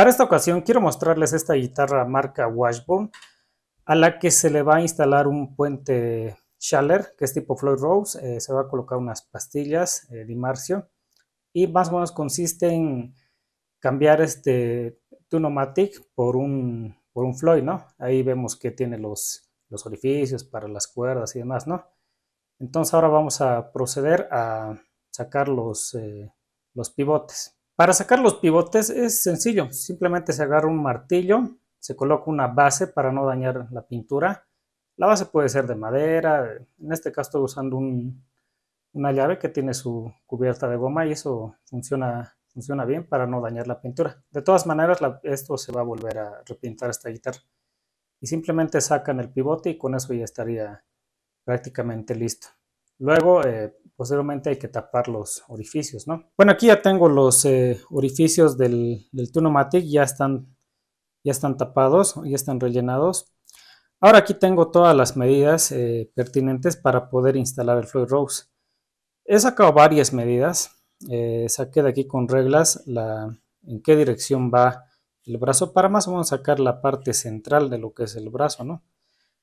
Para esta ocasión quiero mostrarles esta guitarra marca Washburn a la que se le va a instalar un puente Schaller que es tipo Floyd Rose, eh, se va a colocar unas pastillas eh, de marcio y más o menos consiste en cambiar este Tunomatic por un, por Floyd, ¿no? Ahí vemos que tiene los, los orificios para las cuerdas y demás, ¿no? Entonces ahora vamos a proceder a sacar los, eh, los pivotes. Para sacar los pivotes es sencillo, simplemente se agarra un martillo, se coloca una base para no dañar la pintura. La base puede ser de madera, en este caso estoy usando una llave que tiene su cubierta de goma y eso funciona, funciona bien para no dañar la pintura. De todas maneras, esto se va a volver a repintar esta guitarra. Y simplemente sacan el pivote y con eso ya estaría prácticamente listo. Luego, eh, posteriormente hay que tapar los orificios, ¿no? Bueno, aquí ya tengo los eh, orificios del, del Tunomatic, ya están, ya están tapados, ya están rellenados. Ahora aquí tengo todas las medidas eh, pertinentes para poder instalar el Floyd Rose. He sacado varias medidas, eh, saqué de aquí con reglas la, en qué dirección va el brazo para más vamos a sacar la parte central de lo que es el brazo, ¿no?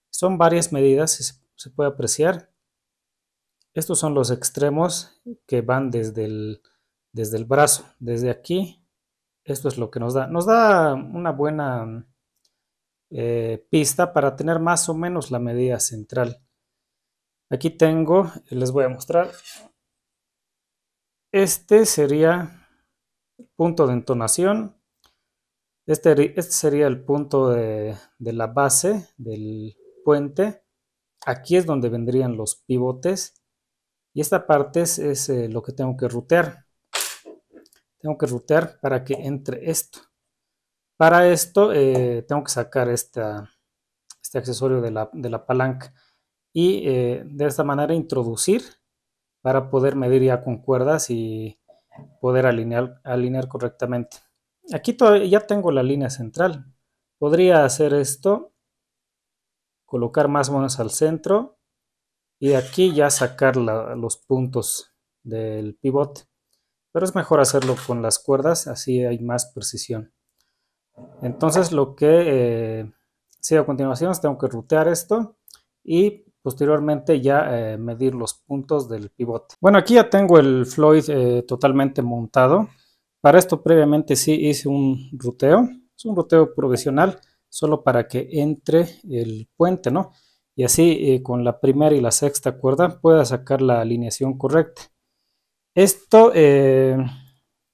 Son varias medidas, se, se puede apreciar. Estos son los extremos que van desde el, desde el brazo, desde aquí. Esto es lo que nos da. Nos da una buena eh, pista para tener más o menos la medida central. Aquí tengo, les voy a mostrar. Este sería el punto de entonación. Este, este sería el punto de la base del puente. Aquí es donde vendrían los pivotes y esta parte es, eh, lo que tengo que rutear. Tengo que rutear para que entre esto. Para esto eh, tengo que sacar este accesorio de la, palanca y eh, de esta manera introducir para poder medir ya con cuerdas y poder alinear, alinear correctamente. Aquí ya tengo la línea central. Podría hacer esto, colocar más monos al centro y aquí ya sacar los puntos del pivote pero es mejor hacerlo con las cuerdas así hay más precisión entonces lo que eh, sí, a continuación es tengo que rutear esto y posteriormente ya eh, medir los puntos del pivote bueno aquí ya tengo el Floyd eh, totalmente montado para esto previamente sí hice un ruteo es un ruteo provisional solo para que entre el puente no y así eh, con la primera y la sexta cuerda pueda sacar la alineación correcta. Esto eh,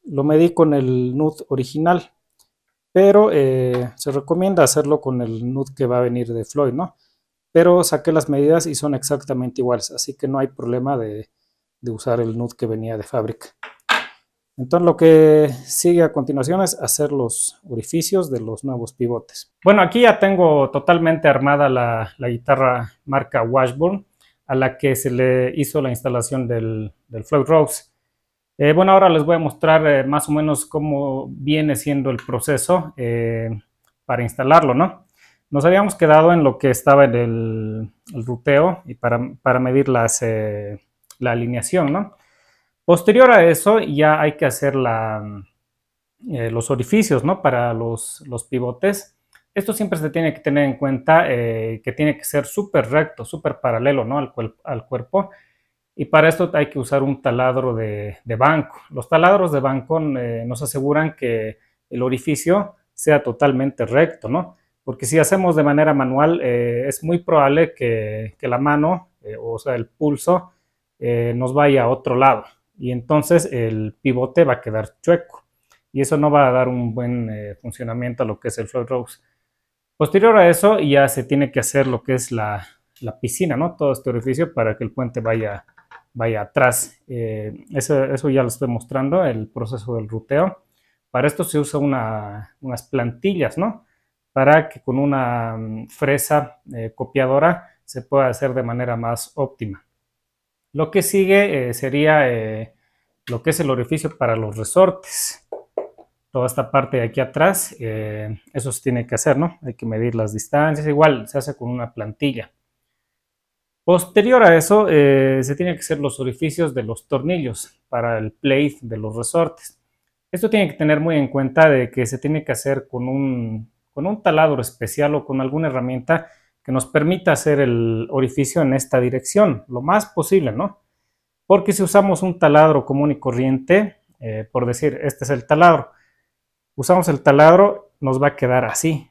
lo medí con el NUT original, pero eh, se recomienda hacerlo con el NUT que va a venir de Floyd, ¿no? Pero saqué las medidas y son exactamente iguales, así que no hay problema de, usar el NUT que venía de fábrica. Entonces lo que sigue a continuación es hacer los orificios de los nuevos pivotes. Bueno, aquí ya tengo totalmente armada la, guitarra marca Washburn a la que se le hizo la instalación del, del Floyd Rose. Eh, bueno, ahora les voy a mostrar eh, más o menos cómo viene siendo el proceso eh, para instalarlo, ¿no? Nos habíamos quedado en lo que estaba en el, ruteo y para, medir las, la alineación, ¿no? Posterior a eso ya hay que hacer mm, eh, los orificios ¿no? para los, pivotes. Esto siempre se tiene que tener en cuenta eh, que tiene que ser súper recto, súper paralelo ¿no? al, cuerpo. Y para esto hay que usar un taladro de, banco. Los taladros de banco eh, nos aseguran que el orificio sea totalmente recto, Porque si hacemos de manera manual, es muy probable que, que la mano, o sea, el pulso, nos vaya a otro lado y entonces el pivote va a quedar chueco y eso no va a dar un buen eh, funcionamiento a lo que es el flow rose. Posterior a eso ya se tiene que hacer lo que es la, piscina, ¿no? Todo este orificio para que el puente vaya, vaya atrás. Eh, eso, ya lo estoy mostrando, el proceso del ruteo. Para esto se usa unas plantillas, ¿no? Para que con una mm, fresa eh, copiadora se pueda hacer de manera más óptima. Lo que sigue eh, sería eh, lo que es el orificio para los resortes. Toda esta parte de aquí atrás, eh, eso se tiene que hacer, ¿no? Hay que medir las distancias, igual se hace con una plantilla. Posterior a eso, se tienen que hacer los orificios de los tornillos para el plate de los resortes. Esto tiene que tener muy en cuenta de que se tiene que hacer con un, con un taladro especial o con alguna herramienta que nos permita hacer el orificio en esta dirección, lo más posible, ¿no? Porque si usamos un taladro común y corriente, eh, por decir, este es el taladro, usamos el taladro, nos va a quedar así,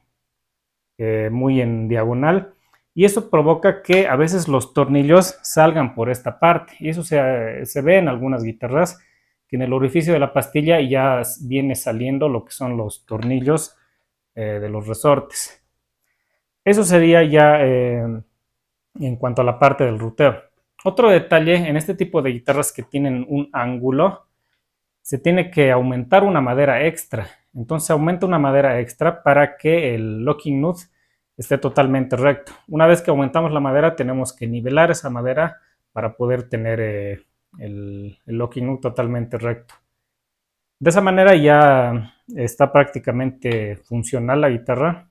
eh, muy en diagonal, y eso provoca que a veces los tornillos salgan por esta parte, y eso se, ve en algunas guitarras, que en el orificio de la pastilla ya viene saliendo lo que son los tornillos eh, de los resortes. Eso sería ya eh, en cuanto a la parte del ruteo. Otro detalle, en este tipo de guitarras que tienen un ángulo, se tiene que aumentar una madera extra. Entonces aumenta una madera extra para que el locking nut esté totalmente recto. Una vez que aumentamos la madera, tenemos que nivelar esa madera para poder tener eh, el, el, locking nut totalmente recto. De esa manera ya está prácticamente funcional la guitarra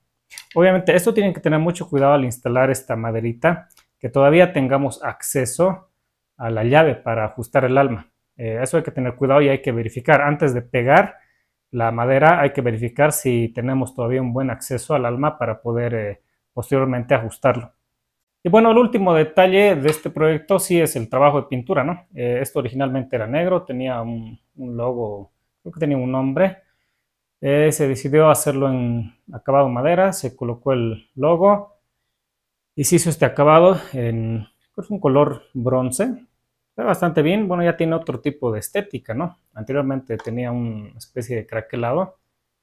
Obviamente, esto tienen que tener mucho cuidado al instalar esta maderita, que todavía tengamos acceso a la llave para ajustar el alma. Eh, eso hay que tener cuidado y hay que verificar. Antes de pegar la madera, hay que verificar si tenemos todavía un buen acceso al alma para poder eh, posteriormente ajustarlo. Y bueno, el último detalle de este proyecto sí es el trabajo de pintura, ¿no? Eh, esto originalmente era negro, tenía un logo, creo que tenía un nombre, se decidió hacerlo en acabado madera, se colocó el logo y se hizo este acabado en pues, un color bronce. Está bastante bien, bueno, ya tiene otro tipo de estética, ¿no? Anteriormente tenía una especie de craquelado.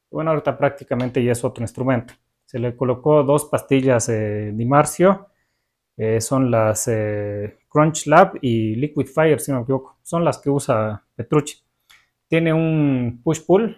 Bueno, ahorita prácticamente ya es otro instrumento. Se le colocó dos pastillas eh, de marcio. Eh, son las eh, Crunch Lab y Liquid Fire, si no me equivoco. Son las que usa Petrucci. Tiene un push-pull,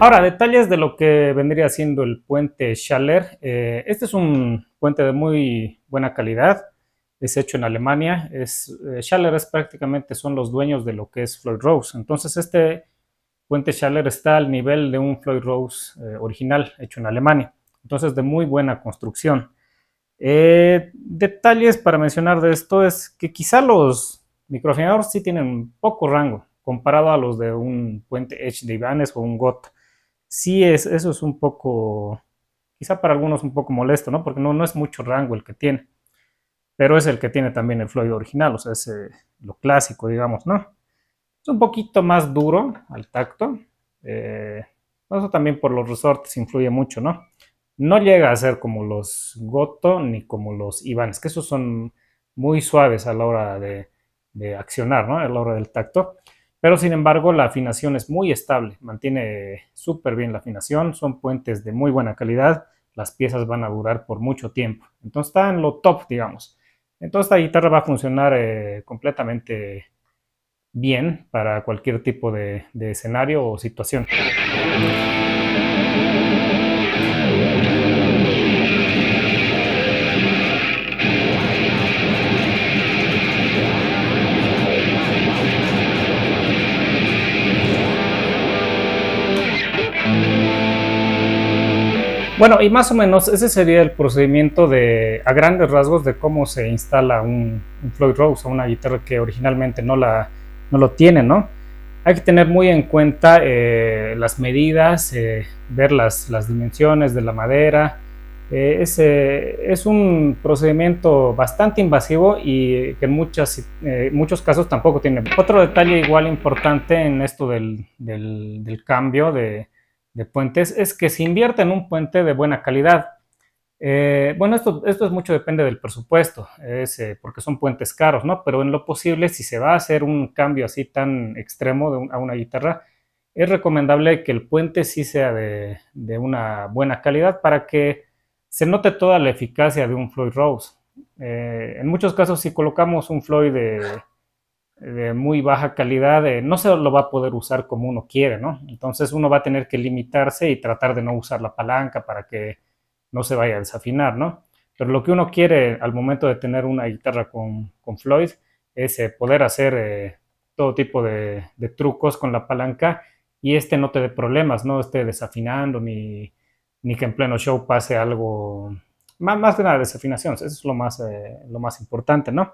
Ahora, detalles de lo que vendría siendo el puente Schaller. Eh, este es un puente de muy buena calidad, es hecho en Alemania. Eh, Schaller es prácticamente son los dueños de lo que es Floyd Rose. Entonces, este puente Schaller está al nivel de un Floyd Rose eh, original hecho en Alemania. Entonces, de muy buena construcción. detalles para mencionar de esto es que quizá los microafinadores sí tienen poco rango comparado a los de un puente Edge de Ibanez o un GOT sí es, eso es un poco, quizá para algunos un poco molesto, ¿no? Porque no, es mucho rango el que tiene, pero es el que tiene también el fluido original, o sea, es eh, lo clásico, digamos, ¿no? Es un poquito más duro al tacto, eh, eso también por los resortes influye mucho, ¿no? No llega a ser como los Goto ni como los Ivanes, que esos son muy suaves a la hora de, de accionar, ¿no? A la hora del tacto. Pero sin embargo la afinación es muy estable, mantiene súper bien la afinación, son puentes de muy buena calidad, las piezas van a durar por mucho tiempo. Entonces está en lo top, digamos. Entonces esta guitarra va a funcionar eh, completamente bien para cualquier tipo de, de escenario o situación. Bueno, y más o menos ese sería el procedimiento de, a grandes rasgos de cómo se instala un, Floyd Rose o una guitarra que originalmente no, la, lo tiene, ¿no? Hay que tener muy en cuenta eh, las medidas, eh, ver las, las, dimensiones de la madera. Eh, es, un procedimiento bastante invasivo y que en muchas, muchos casos tampoco tiene. Otro detalle igual importante en esto del cambio de, de puentes es que se invierta en un puente de buena calidad. Eh, bueno, esto, esto es mucho depende del presupuesto, eh, porque son puentes caros, ¿no? Pero en lo posible, si se va a hacer un cambio así tan extremo de a una guitarra, es recomendable que el puente sí sea de, una buena calidad para que se note toda la eficacia de un Floyd Rose. Eh, en muchos casos, si colocamos un Floyd de de muy baja calidad, eh, no se lo va a poder usar como uno quiere, ¿no? Entonces uno va a tener que limitarse y tratar de no usar la palanca para que no se vaya a desafinar, ¿no? Pero lo que uno quiere al momento de tener una guitarra con, Floyd es eh, poder hacer eh, todo tipo de, trucos con la palanca y este no te dé problemas, no esté desafinando ni, que en pleno show pase algo, más, más que nada desafinación, eso es lo más, lo más importante, ¿no?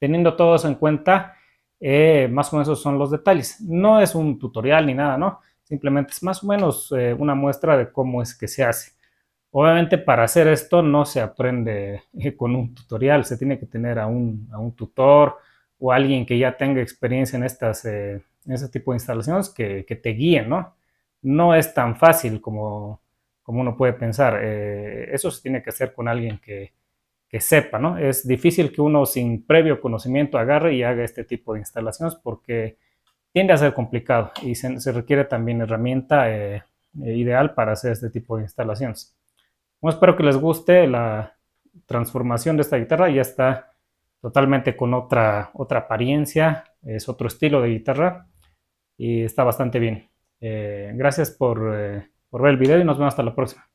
Teniendo todo eso en cuenta, eh, más o menos esos son los detalles. No es un tutorial ni nada, ¿no? Simplemente es más o menos eh, una muestra de cómo es que se hace. Obviamente para hacer esto no se aprende eh, con un tutorial, se tiene que tener a un, tutor o alguien que ya tenga experiencia en estas, en este tipo de instalaciones que, te guíe, ¿no? No es tan fácil como, como uno puede pensar. eso se tiene que hacer con alguien que, que sepa, ¿no? Es difícil que uno sin previo conocimiento agarre y haga este tipo de instalaciones porque tiende a ser complicado y se, requiere también herramienta eh, eh, ideal para hacer este tipo de instalaciones. Bueno, espero que les guste la transformación de esta guitarra. Ya está totalmente con otra, otra apariencia, es otro estilo de guitarra y está bastante bien. Eh, gracias por, por ver el video y nos vemos hasta la próxima.